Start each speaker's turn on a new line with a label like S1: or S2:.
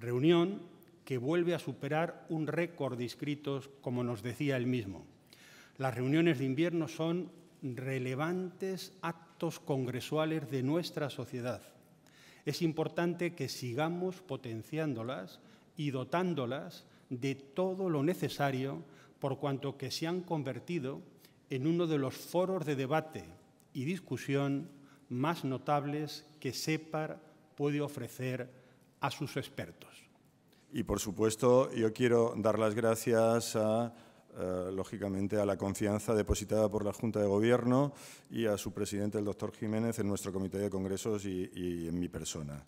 S1: reunión que vuelve a superar un récord de inscritos, como nos decía él mismo. Las reuniones de invierno son relevantes actos congresuales de nuestra sociedad. Es importante que sigamos potenciándolas y dotándolas de todo lo necesario por cuanto que se han convertido en uno de los foros de debate y discusión más notables que SEPAR puede ofrecer a sus expertos.
S2: Y por supuesto, yo quiero dar las gracias a eh, lógicamente a la confianza depositada por la Junta de Gobierno y a su presidente, el doctor Jiménez, en nuestro comité de congresos y en mi persona.